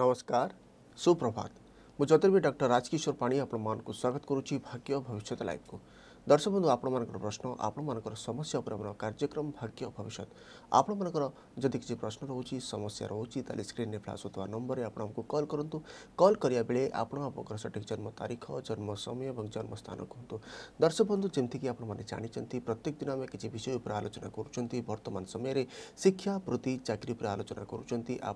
नमस्कार सुप्रभात मुझे चतुर्वी डॉक्टर राजकिशोर पाणी आपण स्वागत करुच्ची भाग्य भविष्य लाइफ को दर्शक बंधु आपर प्रश्न आपर समस्या उपरे कार्यक्रम भाग्य भविष्य आपण जदि किसी प्रश्न रोचे समस्या रोचे तेल स्क्रीन फ्लाश होता नंबर में आपको कल करूँ कल करा बेले आपर सठिक जन्म तारीख जन्म समय और जन्म कहतु दर्शक बंधु जमीक आपने जानते प्रत्येक दिन आम किसी विषय उपर आलोचना करतमान समय शिक्षा वृत्ति चाकरी पर आलोचना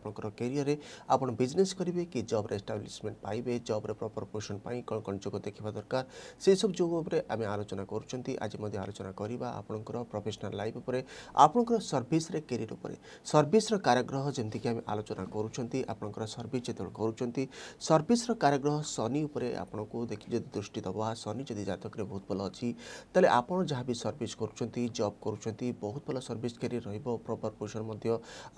कर कैरियर आपड़ बिजनेस करेंगे कि जब्रे एस्टाब्लीशमेंट पाइबे जब्रे प्रपर पोजिशन कौन कौन जोग देखा दरकार से सब जोग आम आलोचना আলোচনা করছেন আজ মধ্যে আলোচনা করা আপনার প্রফেসনাল লাইফ উপরে আপনার সর্ভিসরে কেরিয়ার উপরে সর্ভিসর কারাগ্রহ যেমি আমি আলোচনা করছেন আপনার সর্ভিস যেত করছেন সর্ভিসর কারাগ্রহ শনি উপরে আপনার দেখি যদি দৃষ্টি দেওয়া শনি যদি জাতকরে বহু ভালো অছি তাহলে আপনার যা সর্ভিস করছেন জব করছেন বহু ভালো সর্ভিস কেরিয়ার রহব প্রপর পোজিশন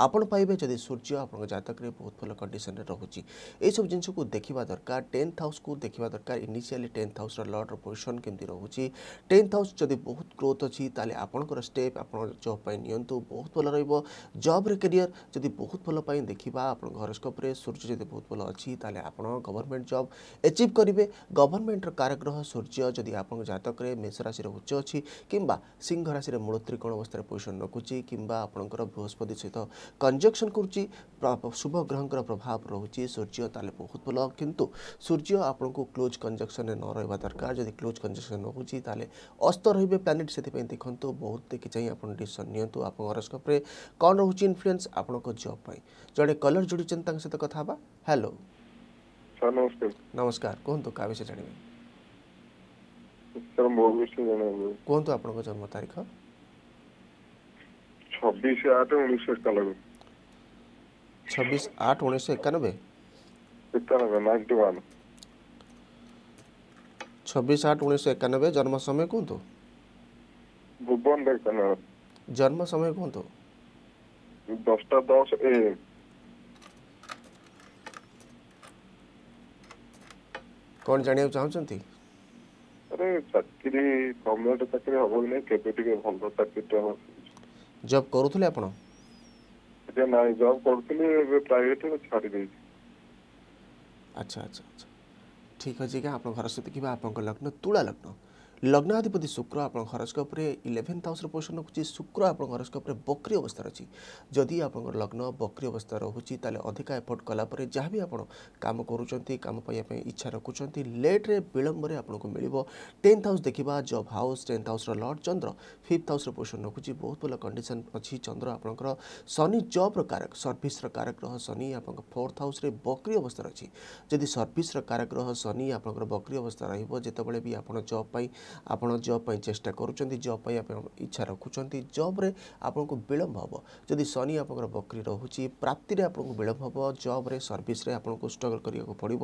আপনার পাইবে যদি সূর্য আপনার জাতকরে বহু ভালো কন্ডিশনরে রয়েছে এইসব জিনিসকে দেখা দরকার টেন্থ হাউস কু দেখা দরকার ইনিশিয়ালি টেন্থ হাউস লর্ডর পোজিশন কমিটি রয়েছে টেন্থ ହାଉସ୍ ଯଦି ବହୁତ ଗ୍ରୋଥ୍ ଅଛି ତାହେଲେ ଆପଣଙ୍କର ଷ୍ଟେପ୍ ଆପଣ ଜବ୍ ପାଇଁ ନିଅନ୍ତୁ ବହୁତ ଭଲ ରହିବ ଜବ୍ରେ କ୍ୟାରିୟର୍ ଯଦି ବହୁତ ଭଲ ପାଇଁ ଦେଖିବା ଆପଣଙ୍କ ହରସ୍କୋପ୍ରେ ସୂର୍ଯ୍ୟ ଯଦି ବହୁତ ଭଲ ଅଛି ତାହେଲେ ଆପଣ ଗଭର୍ଣ୍ଣମେଣ୍ଟ ଜବ୍ ଏଚିଭ୍ କରିବେ ଗଭର୍ଣ୍ଣମେଣ୍ଟର କାରଗ୍ରହ ସୂର୍ଯ୍ୟ ଯଦି ଆପଣଙ୍କ ଜାତକରେ ମେଷ ରାଶିରେ ଉଚ୍ଚ ଅଛି କିମ୍ବା ସିଂହ ରାଶିରେ ମୂଳତ୍ରିକୋଣ ଅବସ୍ଥାରେ ପୋଜିସନ୍ ରଖୁଛି କିମ୍ବା ଆପଣଙ୍କର ବୃହସ୍ପତି ସହିତ କଞ୍ଜକ୍ସନ୍ କରୁଛି ଶୁଭ ଗ୍ରହଙ୍କର ପ୍ରଭାବ ରହୁଛି ସୂର୍ଯ୍ୟ ତାହେଲେ ବହୁତ ଭଲ କିନ୍ତୁ ସୂର୍ଯ୍ୟ ଆପଣଙ୍କୁ କ୍ଲୋଜ୍ କଞ୍ଜକ୍ସନ୍ରେ ନ ରହିବା ଦରକାର ଯଦି କ୍ଲୋଜ୍ କଞ୍ଜକ୍ସନ୍ ରହୁଛି ତାହେଲେ ତାହେଲେ ଅସ୍ତ ରହିବେ ପ୍ଲାନେଟ୍ ସେଥିପାଇଁ ଦେଖନ୍ତୁ ବହୁତ ଦେଖି ଚାହିଁ ଆପଣ ଡିସିସନ୍ ନିଅନ୍ତୁ ଆପଣଙ୍କ ହରସ୍କୋପ୍ରେ କ'ଣ ରହୁଛି ଇନଫ୍ଲୁଏନ୍ସ ଆପଣଙ୍କ ଜବ୍ ପାଇଁ ଜଣେ କଲର୍ ଯୋଡ଼ିଛନ୍ତି ତାଙ୍କ ସହିତ କଥା ହେବା ହ୍ୟାଲୋ ସାର୍ ନମସ୍କାର ନମସ୍କାର କୁହନ୍ତୁ କାହା ବିଷୟରେ ଜାଣିବେ ସାର୍ କୁହନ୍ତୁ ଆପଣଙ୍କ ଜନ୍ମ ତାରିଖ ଛବିଶ ଆଠ ଉଣେଇଶହ ଏକାନବେ ଛବିଶ ଆଠ ଉଣେଇଶହ ଏକାନବେ ଏକାନବେ ନାଇଣ୍ଟି ୱାନ୍ छब्बीस आठ उन्नीस सौ इक्यानबे जन्म समय कौन तो भुवन ढेंकानाल जन्म समय कौन तो दसटा दस ए कौन जानिया चाहते अरे चाकरी गवर्नमेंट चाकरी हम कि नहीं केबे टिके भल चाकरी तो जॉब करूथले आपण जे नाही जॉब करूथले प्राइवेट में छाड़ी देई अच्छा अच्छा अच्छा ଠିକ୍ ଅଛି ଆଜ୍ଞା ଆପଣ ଘର ସହିତ କିମ୍ବା ଆପଣଙ୍କ ଲଗ୍ନ ତୁଳା ଲଗ୍ନ লগ্নাধিপতি শুক্র আপনার হরস্কোপে ইলেভেন হাউসের পোজিশন রাখছে শুক্র আপনার হরস্কোপে বক্রি অবস্থা রয়েছে যদি আপনার লগ্ন বক্রি অবস্থা রয়েছে তাহলে অধিকা এফোর্ট কলাপরে যা বি আপনার কাম করছেন কাম পাইয়া ইচ্ছা রাখুন লেট্রে বিলম্বরে আপনার মিলব টেন্থ হাউস দেখা জব হাউস টেন্থ হাউসর লর্ড চন্দ্র ফিফ্থ হাউসের পোজিশন রাখুছি বহু ভাল কন্ডিশন অছি চন্দ্র আপনার শনি জব্র কারক সর্ভিসর কারক গ্রহ শনি আপনার ফোর্থ হাউসে বক্রি অবস্থা রয়েছে যদি সর্ভিসর কারক গ্রহ শনি আপনার বক্রি অবস্থা রহব যেতবে বি আপনার জব পাই ଆପଣ ଜବ୍ ପାଇଁ ଚେଷ୍ଟା କରୁଛନ୍ତି ଜବ୍ ପାଇଁ ଆପଣ ଇଚ୍ଛା ରଖୁଛନ୍ତି ଜବ୍ରେ ଆପଣଙ୍କୁ ବିଳମ୍ବ ହେବ ଯଦି ଶନି ଆପଣଙ୍କର ବକ୍ରି ରହୁଛି ପ୍ରାପ୍ତିରେ ଆପଣଙ୍କୁ ବିଳମ୍ବ ହେବ ଜବ୍ରେ ସର୍ଭିସ୍ରେ ଆପଣଙ୍କୁ ଷ୍ଟ୍ରଗଲ୍ କରିବାକୁ ପଡ଼ିବ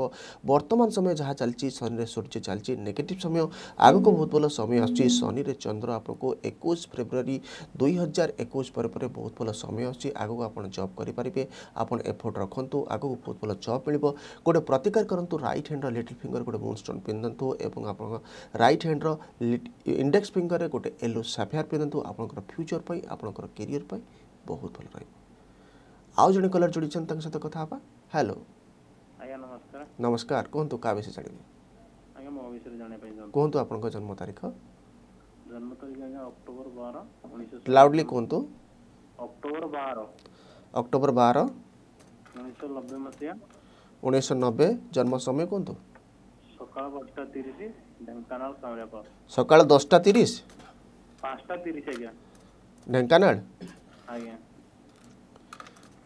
ବର୍ତ୍ତମାନ ସମୟ ଯାହା ଚାଲିଛି ଶନିରେ ସୂର୍ଯ୍ୟ ଚାଲିଛି ନେଗେଟିଭ୍ ସମୟ ଆଗକୁ ବହୁତ ଭଲ ସମୟ ଆସୁଛି ଶନିରେ ଚନ୍ଦ୍ର ଆପଣଙ୍କୁ ଏକୋଇଶ ଫେବୃଆରୀ ଦୁଇ ହଜାର ଏକୋଇଶ ପରେ ପରେ ବହୁତ ଭଲ ସମୟ ଆସୁଛି ଆଗକୁ ଆପଣ ଜବ୍ କରିପାରିବେ ଆପଣ ଏଫର୍ଟ ରଖନ୍ତୁ ଆଗକୁ ବହୁତ ଭଲ ଜବ୍ ମିଳିବ ଗୋଟେ ପ୍ରତିକାର କରନ୍ତୁ ରାଇଟ୍ ହ୍ୟାଣ୍ଡର ଲିଟିଲ୍ ଫିଙ୍ଗର ଗୋଟେ ମୁନ୍ ଷ୍ଟୋନ୍ ପିନ୍ଧନ୍ତୁ ଏବଂ ଆପଣଙ୍କ ରାଇଟ୍ ହ୍ୟାଣ୍ଡର ଇଣ୍ଡେକ୍ସ ଫିଙ୍ଗରରେ ଗୋଟେ ୟେଲୋ ସାଫିଆର ପିନ୍ଧନ୍ତୁ ଆପଣଙ୍କର ଫ୍ୟୁଚର ପାଇଁ ଆପଣଙ୍କର କ୍ୟାରିୟର ପାଇଁ ବହୁତ ଭଲ ରହିବ ଆଉ ଜଣେ କଲର ଯୋଡ଼ିଛନ୍ତି ତାଙ୍କ ସହିତ କଥା ହେବା ହ୍ୟାଲୋ ଆଜ୍ଞା ନମସ୍କାର ନମସ୍କାର କୁହନ୍ତୁ କାହା ବିଷୟରେ ଜାଣିବେ ଆଜ୍ଞା ମୋ ବିଷୟରେ ଜାଣିବା ପାଇଁ କୁହନ୍ତୁ ଆପଣଙ୍କ ଜନ୍ମ ତାରିଖ ଜନ୍ମ ତାରିଖ ଆଜ୍ଞା ଅକ୍ଟୋବର ବାର ଲାଉଡଲି କୁହନ୍ତୁ ଅକ୍ଟୋବର ବାର ଅକ୍ଟୋବର ବାର ଉଣେଇଶହ ନବେ ମସିହା ଉଣେଇଶହ ନବେ ଜନ୍ମ ସମୟ କୁହନ୍ତୁ ସକାଳ ପାଞ୍ଚଟା ତିରିଶ ଢେଙ୍କାନାଳ ସାଉଁରିଆପାଳ ସକାଳ ଦଶଟା ତିରିଶ ପାଞ୍ଚଟା ତିରିଶ ଆଜ୍ଞା ଢେଙ୍କାନାଳ ଆଜ୍ଞା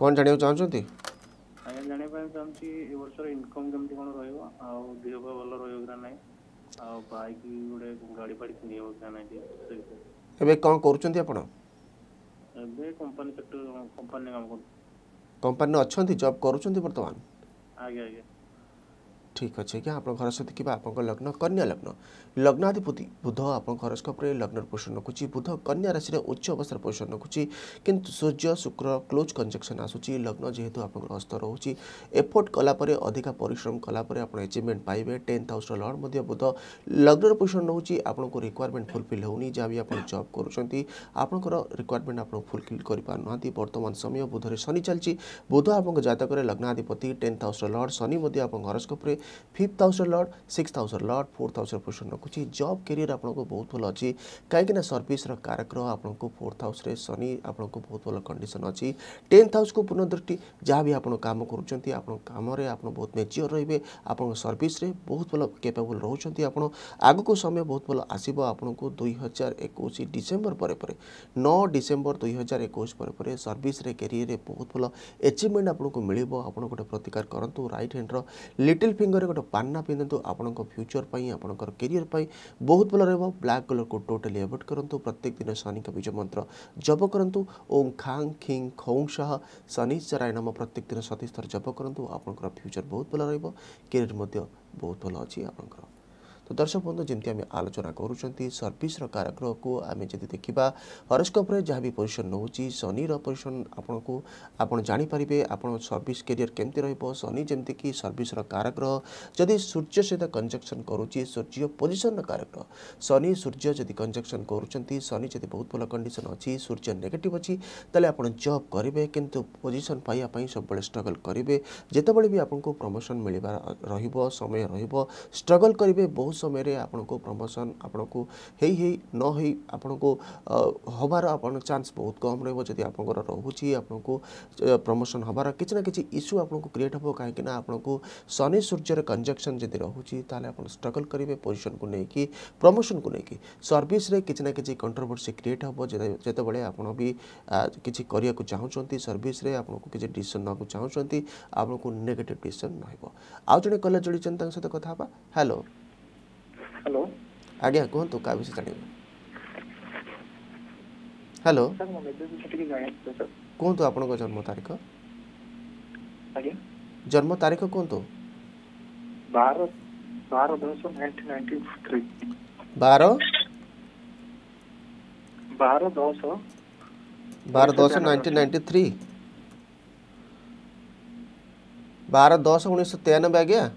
କ'ଣ ଜାଣିବାକୁ ଚାହୁଁଛନ୍ତି ଆଜ୍ଞା ଜାଣିବା ପାଇଁ ଚାହୁଁଛି ଏ ବର୍ଷର ଇନକମ୍ କେମିତି କ'ଣ ରହିବ ଆଉ ଦେହ ପା ଭଲ ରହିବ କି ନାହିଁ ଆଉ ବାଇକ୍ ଗୋଟେ ଗାଡ଼ି ଫାଡ଼ି କିଣି ହେବ କି ନାହିଁ ଏବେ କ'ଣ କରୁଛନ୍ତି ଆପଣ ଏବେ କମ୍ପାନୀ ସେକ୍ଟର କମ୍ପାନୀରେ କାମ କରୁଛି କମ୍ପାନୀରେ ଅଛନ୍ତି ଜବ୍ କରୁଛନ୍ତି ବର୍ତ୍ତମାନ ଆଜ୍ଞା ଆଜ୍ଞା ଠିକ୍ ଅଛି ଆଜ୍ଞା ଆପଣଙ୍କ ଘର ସହିତ ଥିବା ଆପଣଙ୍କ ଲଗ୍ନ କନ୍ୟା ଲଗ୍ନ ଲଗ୍ନାଧିପତି ବୁଧ ଆପଣଙ୍କ ହରସ୍କୋପ୍ରେ ଲଗ୍ନର ପୋଜିସନ୍ ରଖୁଛି ବୁଧ କନ୍ୟା ରାଶିରେ ଉଚ୍ଚ ଅବସ୍ଥାର ପୋଜିସନ୍ ରଖୁଛି କିନ୍ତୁ ସୂର୍ଯ୍ୟ ଶୁକ୍ର କ୍ଲୋଜ୍ କଞ୍ଜକ୍ସନ୍ ଆସୁଛି ଲଗ୍ନ ଯେହେତୁ ଆପଣଙ୍କର ହସ୍ତ ରହୁଛି ଏଫୋର୍ଟ କଲାପରେ ଅଧିକା ପରିଶ୍ରମ କଲାପରେ ଆପଣ ଏଚିଭମେଣ୍ଟ ପାଇବେ ଟେନ୍ଥ ହାଉସ୍ର ଲର୍ଡ଼ ମଧ୍ୟ ବୁଧ ଲଗ୍ନର ପୋଜିସନ୍ ରହୁଛି ଆପଣଙ୍କୁ ରିକ୍ୱାରମେଣ୍ଟ ଫୁଲଫିଲ୍ ହେଉନି ଯାହା ବି ଆପଣ ଜବ୍ କରୁଛନ୍ତି ଆପଣଙ୍କର ରିକ୍ୱାରମେଣ୍ଟ ଆପଣ ଫୁଲଫିଲ୍ କରିପାରୁନାହାନ୍ତି ବର୍ତ୍ତମାନ ସମୟ ବୁଧରେ ଶନି ଚାଲିଛି ବୁଧ ଆପଣଙ୍କ ଜାତକରେ ଲଗ୍ନାଧିପତି ଟେନ୍ଥ ହାଉସ୍ର ଲର୍ଡ଼ ଶନି ମଧ୍ୟ ଆପଣଙ୍କ ହରସ୍କୋପ୍ରେ fifth thousand lot six thousand lot four thousand position ରଖୁଛି ଜବ୍ କ୍ୟାରିୟର୍ ଆପଣଙ୍କୁ ବହୁତ ଭଲ ଅଛି କାହିଁକିନା ସର୍ଭିସ୍ର କାରଗ୍ରହ ଆପଣଙ୍କୁ ଫୋର୍ଥ ହାଉସ୍ରେ ଶନି ଆପଣଙ୍କୁ ବହୁତ ଭଲ କଣ୍ଡିସନ୍ ଅଛି ଟେନ୍ଥ ହାଉସ୍କୁ ପୁନଃଦୃଷ୍ଟି ଯାହା ବି ଆପଣ କାମ କରୁଛନ୍ତି ଆପଣଙ୍କ କାମରେ ଆପଣ ବହୁତ ମେଚିଓର ରହିବେ ଆପଣଙ୍କ ସର୍ଭିସ୍ରେ ବହୁତ ଭଲ କେପେବୁଲ୍ ରହୁଛନ୍ତି ଆପଣ ଆଗକୁ ସମୟ ବହୁତ ଭଲ ଆସିବ ଆପଣଙ୍କୁ ଦୁଇ ହଜାର ଏକୋଇଶ ଡିସେମ୍ବର ପରେ ପରେ ନଅ ଡିସେମ୍ବର ଦୁଇ ହଜାର ଏକୋଇଶ ପରେ ପରେ ସର୍ଭିସ୍ରେ କ୍ୟାରିୟର୍ରେ ବହୁତ ଭଲ ଏଚିଭମେଣ୍ଟ ଆପଣଙ୍କୁ ମିଳିବ ଆପଣ ଗୋଟେ ପ୍ରତିକାର କରନ୍ତୁ ରାଇଟ୍ ହ୍ୟାଣ୍ଡର ଲିଟିଲ୍ ଫିଙ୍ଗର କଲର୍ ଗୋଟେ ପାନା ପିନ୍ଧନ୍ତୁ ଆପଣଙ୍କ ଫ୍ୟୁଚର୍ ପାଇଁ ଆପଣଙ୍କର କ୍ୟାରିୟର୍ ପାଇଁ ବହୁତ ଭଲ ରହିବ ବ୍ଲାକ୍ କଲର୍କୁ ଟୋଟାଲି ଆଭଏଡ଼୍ କରନ୍ତୁ ପ୍ରତ୍ୟେକ ଦିନ ଶନିଙ୍କ ବୀଜ ମନ୍ତ୍ର ଜପ କରନ୍ତୁ ଓମ୍ ଖାଂ ଖିଂ ଖଉଂ ଶାହ ଶନିଶ୍ଚରାୟ ନାମ ପ୍ରତ୍ୟେକ ଦିନ ସତୀଶ ଥର ଜପ କରନ୍ତୁ ଆପଣଙ୍କର ଫ୍ୟୁଚର୍ ବହୁତ ଭଲ ରହିବ କ୍ୟାରିୟର୍ ମଧ୍ୟ ବହୁତ ଭଲ ଅଛି ଆପଣଙ୍କର তো দর্শক বন্ধু যেমনি আমি আলোচনা করছেন সর্ভিসর কারগ্রহকু আমি যদি দেখা হরস্কোপ্রে যা বি পজিশন নেଉଛି শনির পজিশন আপনার আপনার জাঁপারে আপনার সর্ভিস কেরিয়ার কেমতি রহব শনি যেমিকি সর্ভিসর কারগ্রহ যদি সূর্য সহ কনজকশন করুচি সূর্য পজিশনর কারগ্রহ শনি সূর্য যদি কনজকশন করছেন শনি যদি বহুত ভাল কন্ডিশন অছি সূর্য নেগেটিভ অছি তাহলে আপনার জব করবে কিন্তু পজিশন পাইয়া সবুলে স্ট্রগল করবে যেতবে বি আপনার প্রমোশন মিলবার রহব সময় রহব স্ট্রগল করবে বহু ସମୟରେ ଆପଣଙ୍କୁ ପ୍ରମୋସନ୍ ଆପଣଙ୍କୁ ହେଇ ହେଇ ନ ହେଇ ଆପଣଙ୍କୁ ହେବାର ଆପଣ ଚାନ୍ସ ବହୁତ କମ୍ ରହିବ ଯଦି ଆପଣଙ୍କର ରହୁଛି ଆପଣଙ୍କୁ ପ୍ରମୋସନ୍ ହେବାର କିଛି ନା କିଛି ଇସ୍ୟୁ ଆପଣଙ୍କୁ କ୍ରିଏଟ୍ ହେବ କାହିଁକିନା ଆପଣଙ୍କୁ ଶନି ସୂର୍ଯ୍ୟର କଞ୍ଜକ୍ସନ୍ ଯଦି ରହୁଛି ତାହେଲେ ଆପଣ ଷ୍ଟ୍ରଗଲ୍ କରିବେ ପୋଜିସନ୍କୁ ନେଇକି ପ୍ରମୋସନ୍କୁ ନେଇକି ସର୍ଭିସ୍ରେ କିଛି ନା କିଛି କଣ୍ଟ୍ରୋଭର୍ସି କ୍ରିଏଟ୍ ହେବ ଯେତେବେଳେ ଆପଣ ବି କିଛି କରିବାକୁ ଚାହୁଁଛନ୍ତି ସର୍ଭିସ୍ରେ ଆପଣଙ୍କୁ କିଛି ଡିସିସନ୍ ନେବାକୁ ଚାହୁଁଛନ୍ତି ଆପଣଙ୍କୁ ନେଗେଟିଭ୍ ଡିସିସନ୍ ରହିବ ଆଉ ଜଣେ କଲେଜ ଯୋଡ଼ିଛନ୍ତି ତାଙ୍କ ସହିତ କଥା ହେବା ହ୍ୟାଲୋ हेलो आज्ञा कौन तो काबिस जाने हेलो सर मैं मेडिकल सर्टिफिकेट जाने कौन को तो जन्म तो? दस उन्नीस तेयानबे आज्ञा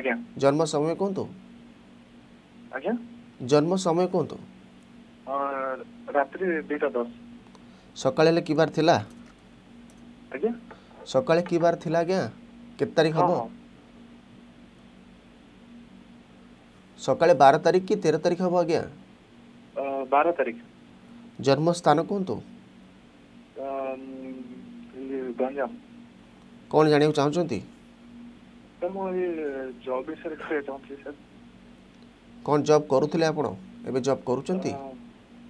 आज्ञा जन्म समय कौन तो? ଆଜ୍ଞା ଜନ୍ମ ସମୟ କୁହନ୍ତୁ ରାତ୍ରି ଦୁଇଟା ଦଶ ସକାଳେ ହେଲେ କି ବାର ଥିଲା ଆଜ୍ଞା ସକାଳେ କି ବାର ଥିଲା ଆଜ୍ଞା କେତେ ତାରିଖ ହେବ ସକାଳେ ବାର ତାରିଖ କି ତେର ତାରିଖ ହେବ ଆଜ୍ଞା ବାର ତାରିଖ ଜନ୍ମ ସ୍ଥାନ କୁହନ୍ତୁ ଗଞ୍ଜାମ କ'ଣ ଜାଣିବାକୁ ଚାହୁଁଛନ୍ତି ମୁଁ ଚବିଶରେ ଚାହୁଁଥିଲି ସାର୍ କ'ଣ ଜବ୍ କରୁଥିଲେ ଆପଣ ଏବେ ଜବ୍ କରୁଛନ୍ତି